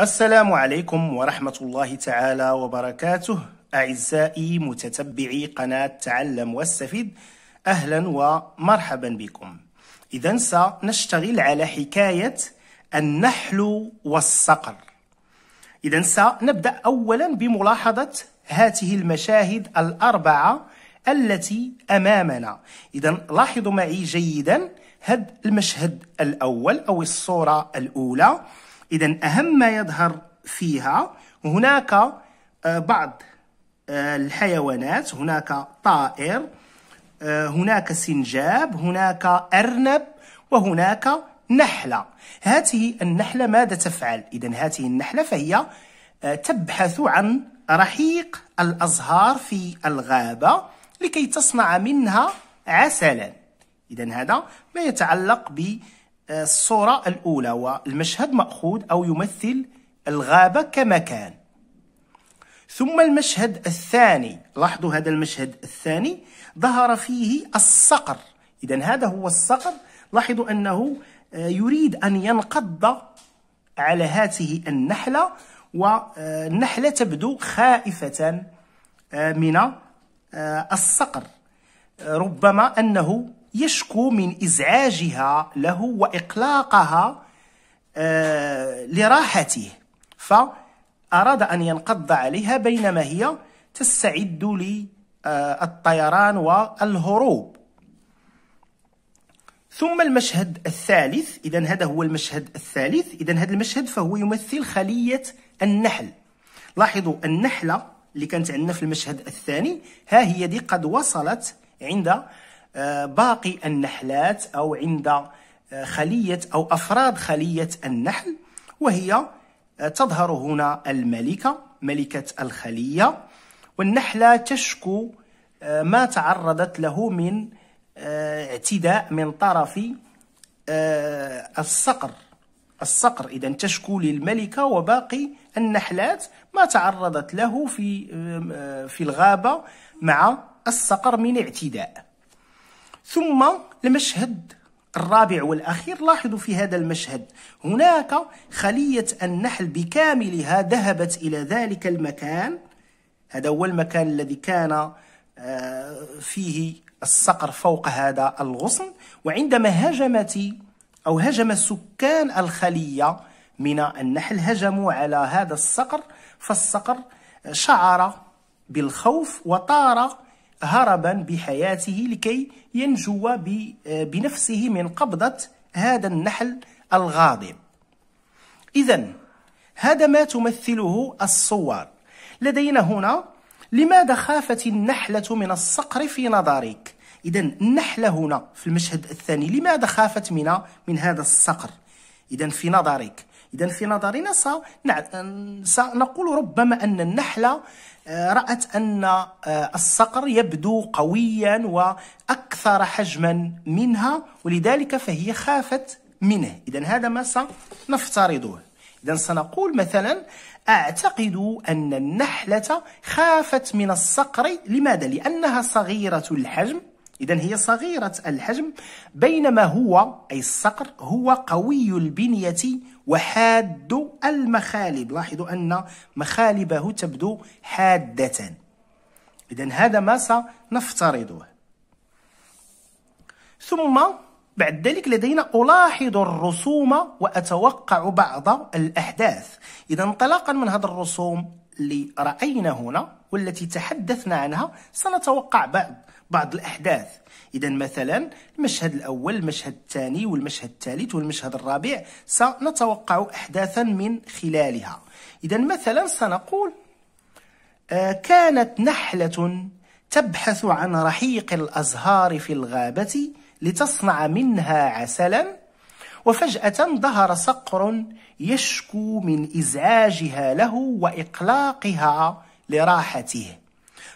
السلام عليكم ورحمة الله تعالى وبركاته أعزائي متتبعي قناة تعلم واستفد أهلا ومرحبا بكم إذا سنشتغل على حكاية النحل والصقر إذا سنبدأ أولا بملاحظة هاته المشاهد الأربعة التي أمامنا إذا لاحظوا معي جيدا هذا المشهد الأول أو الصورة الأولى إذا أهم ما يظهر فيها هناك آه، بعض آه، الحيوانات هناك طائر آه، هناك سنجاب هناك أرنب وهناك نحلة هذه النحلة ماذا تفعل؟ إذا هذه النحلة فهي تبحث عن رحيق الأزهار في الغابة لكي تصنع منها عسلا إذا هذا ما يتعلق ب الصورة الأولى والمشهد مأخوذ أو يمثل الغابة كمكان ثم المشهد الثاني لاحظوا هذا المشهد الثاني ظهر فيه الصقر إذا هذا هو الصقر لاحظوا أنه آه، يريد أن ينقض على هذه النحلة والنحلة تبدو خائفة آه، من آه، الصقر ربما أنه يشكو من إزعاجها له وإقلاقها آه، لراحته فأراد أن ينقض عليها بينما هي تستعد للطيران آه، والهروب ثم المشهد الثالث إذا هذا هو المشهد الثالث إذا هذا المشهد فهو يمثل خلية النحل لاحظوا النحلة اللي كانت عندنا في المشهد الثاني ها هي دي قد وصلت عند آه، باقي النحلات أو عند آه، خلية أو أفراد خلية النحل وهي آه، تظهر هنا الملكة ملكة الخلية والنحلة تشكو ما تعرضت له من اعتداء من طرف الصقر الصقر إذا تشكو للملكة وباقي النحلات ما تعرضت له في في الغابة مع الصقر من اعتداء ثم المشهد الرابع والأخير لاحظوا في هذا المشهد هناك خلية النحل بكاملها ذهبت إلى ذلك المكان هذا هو المكان الذي كان آه، فيه الصقر فوق هذا الغصن وعندما هجمت أو هجم سكان الخلية من النحل هجموا على هذا الصقر فالصقر شعر بالخوف وطار هربا بحياته لكي ينجو بنفسه من قبضة هذا النحل الغاضب إذا هذا ما تمثله الصور لدينا هنا لماذا خافت النحلة من الصقر في نظرك؟ إذا النحلة هنا في المشهد الثاني لماذا خافت من من هذا الصقر؟ إذا في نظرك إذا في نظرنا سنقول ربما أن النحلة آه، رأت أن آه، الصقر يبدو قويا وأكثر حجما منها ولذلك فهي خافت منه إذا هذا ما سنفترضه إذا سنقول مثلا أعتقد أن النحلة خافت من الصقر لماذا؟ لأنها صغيرة الحجم إذا هي صغيرة الحجم بينما هو أي الصقر هو قوي البنية وحاد المخالب لاحظوا أن مخالبه تبدو حادة إذا هذا ما سنفترضه ثم بعد ذلك لدينا ألاحظ الرسوم وأتوقع بعض الأحداث إذا انطلاقا من هذه الرسوم اللي راينا هنا والتي تحدثنا عنها سنتوقع بعض بعض الاحداث اذا مثلا المشهد الاول المشهد الثاني والمشهد الثالث والمشهد الرابع سنتوقع احداثا من خلالها اذا مثلا سنقول آه، كانت نحله تبحث عن رحيق الازهار في الغابه لتصنع منها عسلا وفجأة ظهر صقر يشكو من إزعاجها له وإقلاقها لراحته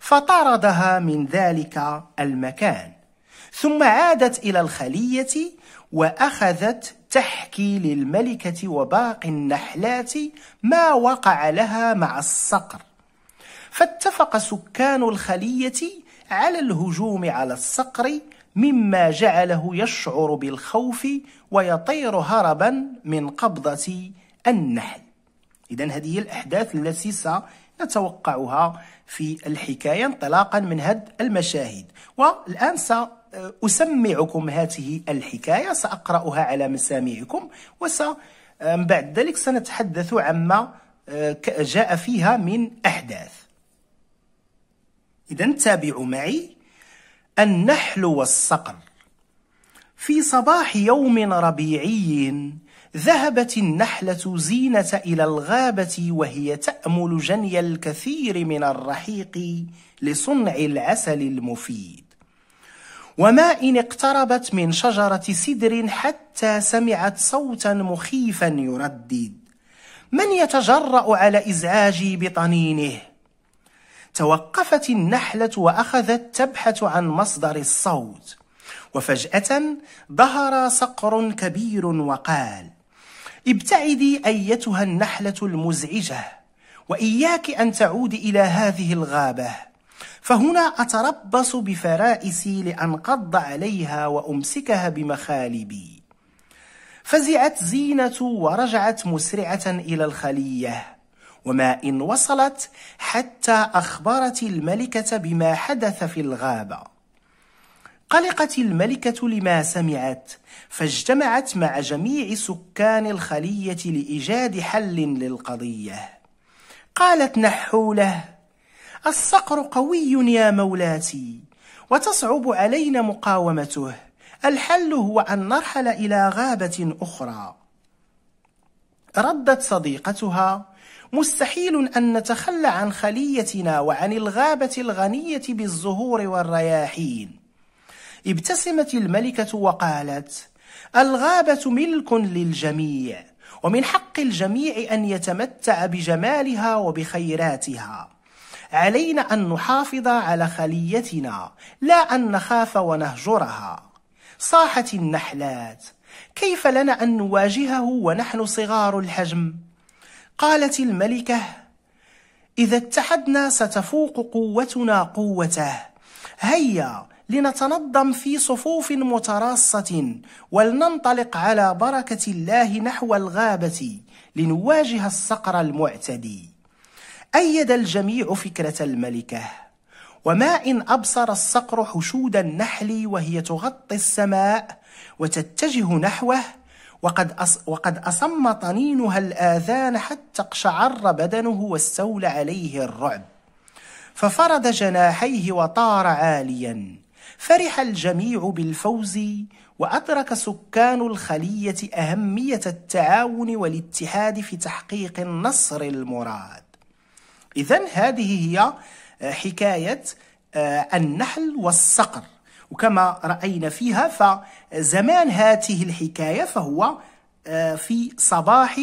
فطردها من ذلك المكان ثم عادت إلى الخلية وأخذت تحكي للملكة وباقي النحلات ما وقع لها مع الصقر فاتفق سكان الخلية على الهجوم على الصقر مما جعله يشعر بالخوف ويطير هربا من قبضة النحل إذا هذه هي الأحداث التي سنتوقعها في الحكاية انطلاقا من هذه المشاهد والآن سأسمعكم هذه الحكاية سأقرأها على مسامعكم وس بعد ذلك سنتحدث عما آه، جاء فيها من أحداث إذا تابعوا معي النحل والصقر في صباح يوم ربيعي ذهبت النحلة زينة إلى الغابة وهي تأمل جني الكثير من الرحيق لصنع العسل المفيد وما إن اقتربت من شجرة سدر حتى سمعت صوتا مخيفا يردد من يتجرأ على إزعاجي بطنينه؟ توقفت النحلة وأخذت تبحث عن مصدر الصوت وفجأة ظهر صقر كبير وقال ابتعدي أيتها النحلة المزعجة وإياك أن تعودي إلى هذه الغابة فهنا أتربص بفرائسي لأنقض عليها وأمسكها بمخالبي فزعت زينة ورجعت مسرعة إلى الخلية وما إن وصلت حتى أخبرت الملكة بما حدث في الغابة قلقت الملكة لما سمعت فاجتمعت مع جميع سكان الخلية لإيجاد حل للقضية قالت نحولة الصقر قوي يا مولاتي وتصعب علينا مقاومته الحل هو أن نرحل إلى غابة أخرى ردت صديقتها مستحيل أن نتخلى عن خليتنا وعن الغابة الغنية بالزهور والرياحين ابتسمت الملكة وقالت الغابة ملك للجميع ومن حق الجميع أن يتمتع بجمالها وبخيراتها علينا أن نحافظ على خليتنا لا أن نخاف ونهجرها صاحت النحلات كيف لنا أن نواجهه ونحن صغار الحجم؟ قالت الملكة إذا اتحدنا ستفوق قوتنا قوته هيا لنتنظم في صفوف متراصة ولننطلق على بركة الله نحو الغابة لنواجه الصقر المعتدي أيد الجميع فكرة الملكة وما إن أبصر الصقر حشود النحل وهي تغطي السماء وتتجه نحوه وقد أص وقد أصم طنينها الآذان حتى اقشعر بدنه واستولى عليه الرعب ففرد جناحيه وطار عاليا فرح الجميع بالفوز وأدرك سكان الخلية أهمية التعاون والاتحاد في تحقيق النصر المراد إذا هذه هي حكاية آه، النحل والصقر وكما رأينا فيها فزمان هاته الحكاية فهو آه، في صباح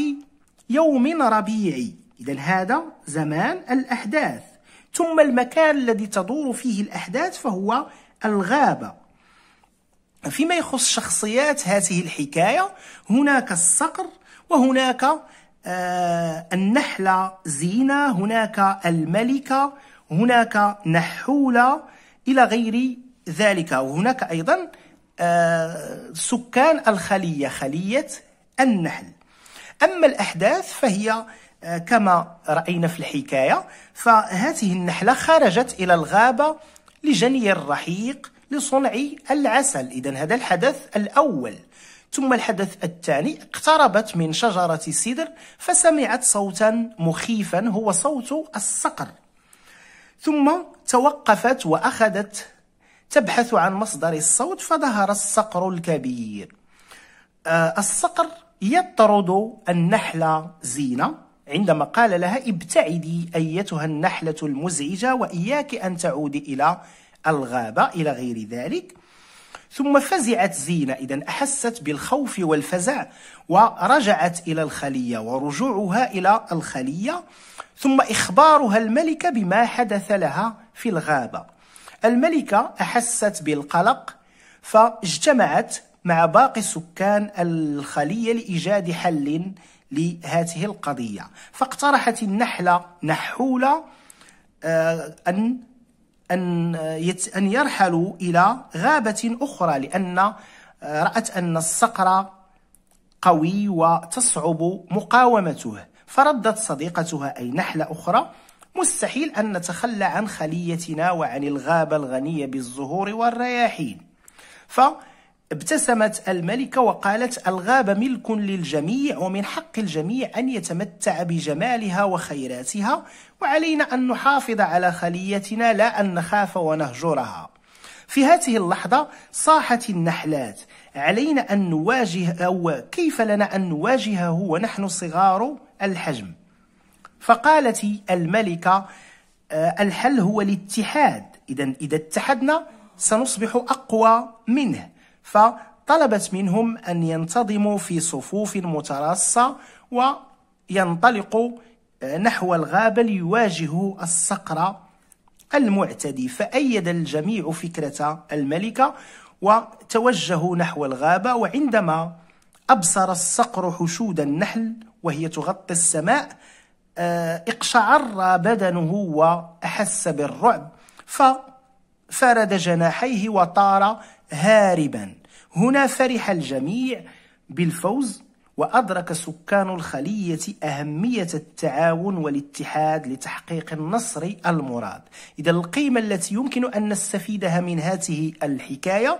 يوم ربيعي إذا هذا زمان الأحداث ثم المكان الذي تدور فيه الأحداث فهو الغابة فيما يخص شخصيات هذه الحكاية هناك الصقر وهناك آه، النحلة زينة هناك الملكة هناك نحولة إلى غير ذلك وهناك أيضا آه، سكان الخلية خلية النحل أما الأحداث فهي آه، كما رأينا في الحكاية فهذه النحلة خرجت إلى الغابة لجني الرحيق لصنع العسل إذا هذا الحدث الأول ثم الحدث الثاني اقتربت من شجرة السدر فسمعت صوتا مخيفا هو صوت الصقر ثم توقفت وأخذت تبحث عن مصدر الصوت فظهر الصقر الكبير آه، الصقر يطرد النحلة زينة عندما قال لها ابتعدي أيتها النحلة المزعجة وإياك أن تعودي إلى الغابة إلى غير ذلك ثم فزعت زينة إذا أحست بالخوف والفزع ورجعت إلى الخلية ورجوعها إلى الخلية ثم إخبارها الملكة بما حدث لها في الغابة الملكة أحست بالقلق فاجتمعت مع باقي سكان الخلية لإيجاد حل لهذه القضية فاقترحت النحلة نحولة آه، أن أن أن يرحلوا إلى غابة أخرى لأن آه، رأت أن الصقر قوي وتصعب مقاومته فردت صديقتها أي نحلة أخرى مستحيل أن نتخلى عن خليتنا وعن الغابة الغنية بالزهور والرياحين فابتسمت الملكة وقالت الغابة ملك للجميع ومن حق الجميع أن يتمتع بجمالها وخيراتها وعلينا أن نحافظ على خليتنا لا أن نخاف ونهجرها في هذه اللحظة صاحت النحلات علينا أن نواجه أو كيف لنا أن نواجهه ونحن صغار الحجم فقالت الملكة آه، الحل هو الاتحاد إذا إذا اتحدنا سنصبح أقوى منه فطلبت منهم أن ينتظموا في صفوف متراصة وينطلقوا آه، نحو الغابة ليواجهوا الصقر المعتدي فأيد الجميع فكرة الملكة وتوجهوا نحو الغابة وعندما أبصر الصقر حشود النحل وهي تغطي السماء آه، اقشعر بدنه وأحس بالرعب ففرد جناحيه وطار هاربا هنا فرح الجميع بالفوز وأدرك سكان الخلية أهمية التعاون والاتحاد لتحقيق النصر المراد إذا القيمة التي يمكن أن نستفيدها من هذه الحكاية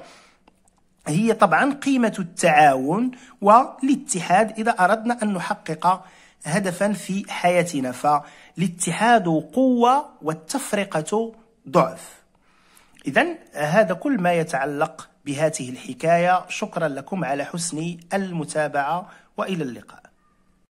هي طبعا قيمة التعاون والاتحاد إذا أردنا أن نحقق هدفا في حياتنا فالاتحاد قوة والتفرقة ضعف إذا هذا كل ما يتعلق بهذه الحكاية شكرا لكم على حسن المتابعة وإلى اللقاء